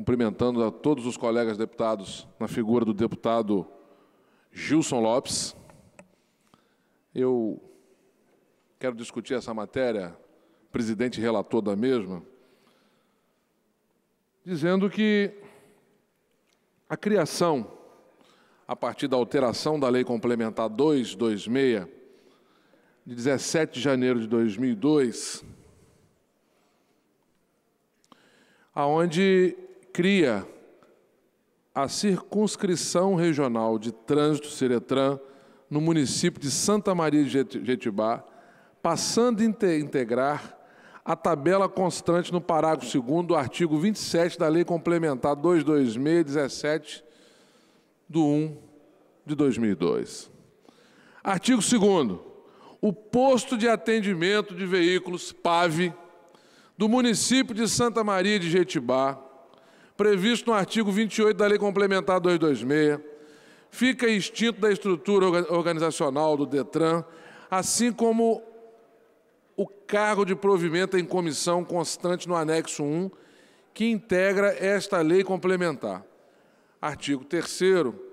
cumprimentando a todos os colegas deputados na figura do deputado Gilson Lopes. Eu quero discutir essa matéria, presidente relator da mesma, dizendo que a criação, a partir da alteração da Lei Complementar 226, de 17 de janeiro de 2002, aonde cria a circunscrição regional de trânsito Seretran no município de Santa Maria de Jetibá, passando a integrar a tabela constante no parágrafo 2 do artigo 27 da Lei Complementar 22617 do 1 de 2002. Artigo 2 O posto de atendimento de veículos PAVE do município de Santa Maria de Jetibá previsto no artigo 28 da Lei Complementar 226, fica extinto da estrutura organizacional do DETRAN, assim como o cargo de provimento em comissão constante no anexo 1, que integra esta lei complementar. Artigo 3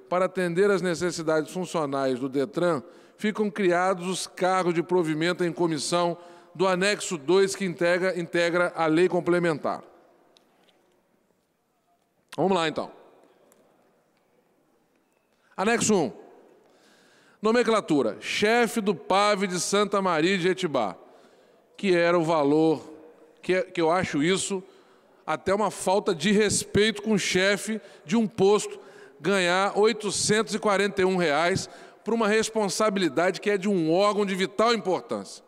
para atender às necessidades funcionais do DETRAN, ficam criados os cargos de provimento em comissão do anexo 2 que integra, integra a lei complementar. Vamos lá então. Anexo 1. Nomenclatura: chefe do PAV de Santa Maria de Etibá, que era o valor, que, é, que eu acho isso até uma falta de respeito com o chefe de um posto ganhar R$ 841 reais por uma responsabilidade que é de um órgão de vital importância.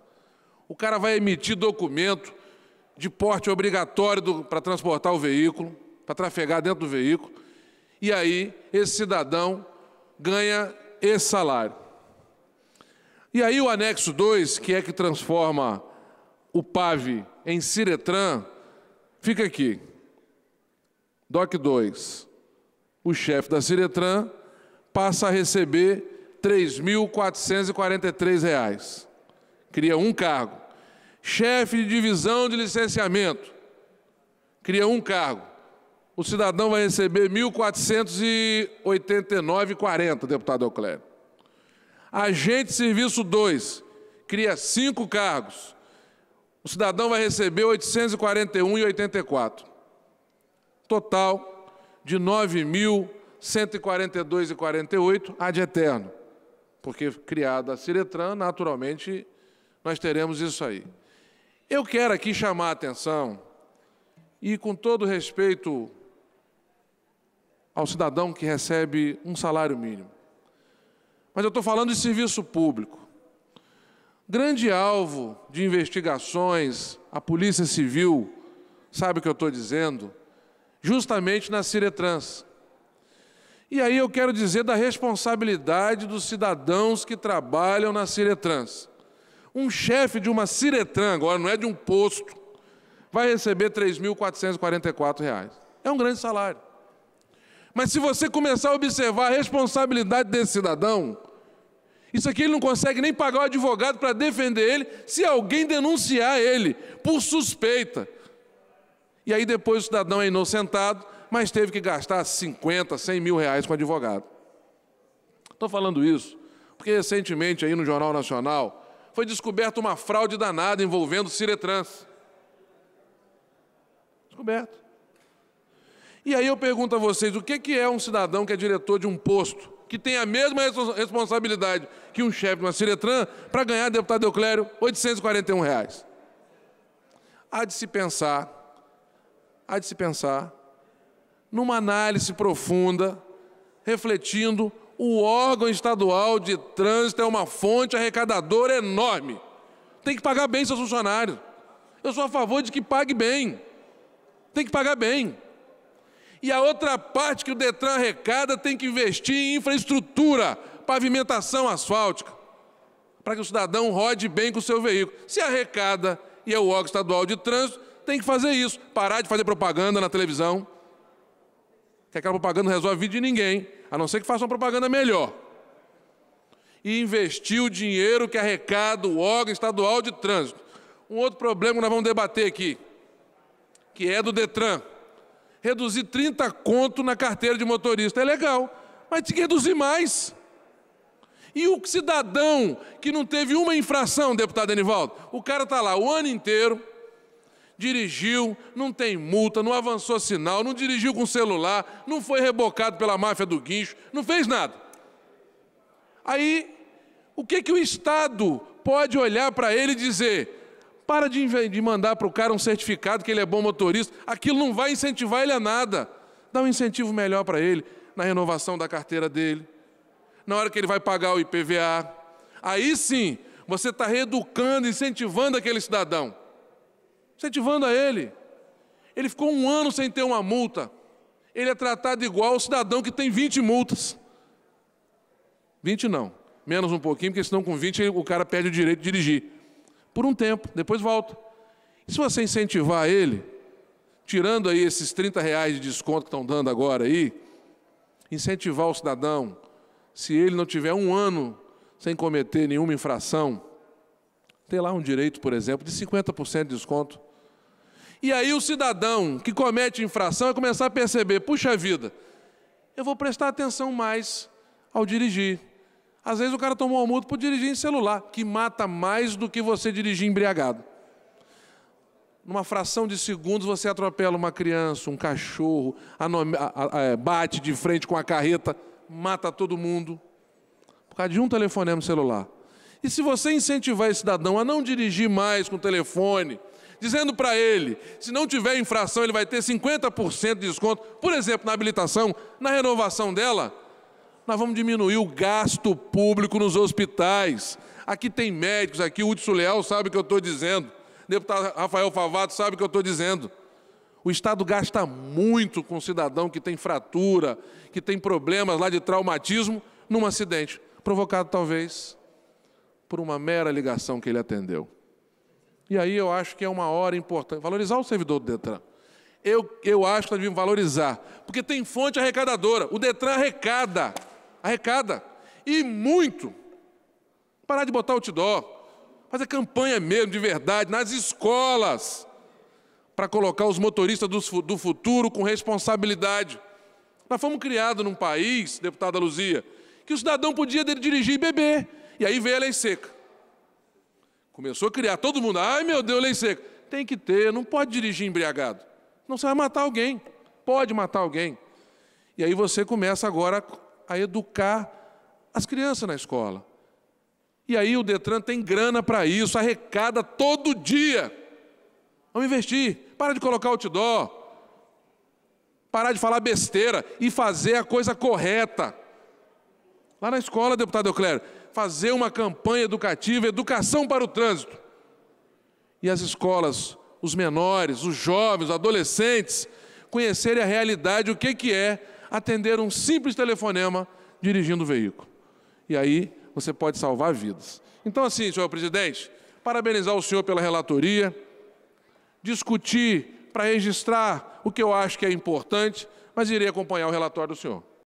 O cara vai emitir documento de porte obrigatório para transportar o veículo para trafegar dentro do veículo. E aí, esse cidadão ganha esse salário. E aí, o anexo 2, que é que transforma o PAV em Ciretran, fica aqui. DOC 2. O chefe da Ciretran passa a receber R$ 3.443. Cria um cargo. Chefe de divisão de licenciamento. Cria um cargo o cidadão vai receber 1.489,40, deputado Euclério. Agente de Serviço 2, cria cinco cargos. O cidadão vai receber 841,84. Total de 9.142,48 ad eterno. Porque criada a Ciretran, naturalmente, nós teremos isso aí. Eu quero aqui chamar a atenção, e com todo respeito ao cidadão que recebe um salário mínimo. Mas eu estou falando de serviço público. Grande alvo de investigações, a Polícia Civil, sabe o que eu estou dizendo? Justamente na Ciretrans. E aí eu quero dizer da responsabilidade dos cidadãos que trabalham na Ciretrans. Um chefe de uma Ciretran, agora não é de um posto, vai receber R$ 3.444. É um grande salário. Mas se você começar a observar a responsabilidade desse cidadão, isso aqui ele não consegue nem pagar o advogado para defender ele se alguém denunciar ele por suspeita. E aí depois o cidadão é inocentado, mas teve que gastar 50, 100 mil reais com o advogado. Estou falando isso porque recentemente aí no Jornal Nacional foi descoberta uma fraude danada envolvendo Ciretrans. Descoberto. E aí eu pergunto a vocês, o que é um cidadão que é diretor de um posto, que tem a mesma responsabilidade que um chefe de uma Ciretran, para ganhar, deputado Euclério, R$ 841? Reais? Há de se pensar, há de se pensar, numa análise profunda, refletindo, o órgão estadual de trânsito é uma fonte arrecadadora enorme. Tem que pagar bem seus funcionários. Eu sou a favor de que pague bem. Tem que pagar bem. E a outra parte que o Detran arrecada tem que investir em infraestrutura, pavimentação asfáltica, para que o cidadão rode bem com o seu veículo. Se arrecada e é o órgão estadual de trânsito, tem que fazer isso. Parar de fazer propaganda na televisão, que aquela propaganda não resolve a vida de ninguém, a não ser que faça uma propaganda melhor. E investir o dinheiro que arrecada o órgão estadual de trânsito. Um outro problema que nós vamos debater aqui, que é do Detran reduzir 30 conto na carteira de motorista. É legal, mas tinha que reduzir mais. E o cidadão que não teve uma infração, deputado Anivaldo, o cara está lá o ano inteiro, dirigiu, não tem multa, não avançou sinal, não dirigiu com celular, não foi rebocado pela máfia do guincho, não fez nada. Aí, o que, que o Estado pode olhar para ele e dizer? Para de, de mandar para o cara um certificado que ele é bom motorista. Aquilo não vai incentivar ele a nada. Dá um incentivo melhor para ele na renovação da carteira dele, na hora que ele vai pagar o IPVA. Aí sim, você está reeducando, incentivando aquele cidadão. Incentivando a ele. Ele ficou um ano sem ter uma multa. Ele é tratado igual ao cidadão que tem 20 multas. 20 não. Menos um pouquinho, porque senão com 20 o cara perde o direito de dirigir por um tempo, depois volta. E se você incentivar ele, tirando aí esses 30 reais de desconto que estão dando agora aí, incentivar o cidadão, se ele não tiver um ano sem cometer nenhuma infração, ter lá um direito, por exemplo, de 50% de desconto. E aí o cidadão que comete infração vai começar a perceber, puxa vida, eu vou prestar atenção mais ao dirigir. Às vezes o cara tomou uma multa por dirigir em celular, que mata mais do que você dirigir embriagado. Numa fração de segundos você atropela uma criança, um cachorro, é, bate de frente com a carreta, mata todo mundo. Por causa de um telefonema no celular. E se você incentivar esse cidadão a não dirigir mais com o telefone, dizendo para ele, se não tiver infração, ele vai ter 50% de desconto, por exemplo, na habilitação, na renovação dela, nós vamos diminuir o gasto público nos hospitais. Aqui tem médicos, aqui o Hudson Leal sabe o que eu estou dizendo. O deputado Rafael Favato sabe o que eu estou dizendo. O Estado gasta muito com o cidadão que tem fratura, que tem problemas lá de traumatismo, num acidente, provocado talvez por uma mera ligação que ele atendeu. E aí eu acho que é uma hora importante. Valorizar o servidor do Detran. Eu, eu acho que nós devemos valorizar, porque tem fonte arrecadadora. O Detran arrecada arrecada. E muito. Parar de botar outdoor. Fazer campanha mesmo, de verdade, nas escolas. Para colocar os motoristas do futuro com responsabilidade. Nós fomos criados num país, deputada Luzia, que o cidadão podia dirigir e beber. E aí veio a lei seca. Começou a criar todo mundo. Ai meu Deus, lei seca. Tem que ter, não pode dirigir embriagado. Não, você vai matar alguém. Pode matar alguém. E aí você começa agora a educar as crianças na escola. E aí o Detran tem grana para isso, arrecada todo dia. Vamos investir, para de colocar outdoor, parar de falar besteira e fazer a coisa correta. Lá na escola, deputado Euclério, fazer uma campanha educativa, educação para o trânsito. E as escolas, os menores, os jovens, os adolescentes, conhecerem a realidade, o que, que é atender um simples telefonema dirigindo o veículo. E aí você pode salvar vidas. Então, assim, senhor presidente, parabenizar o senhor pela relatoria, discutir para registrar o que eu acho que é importante, mas irei acompanhar o relatório do senhor.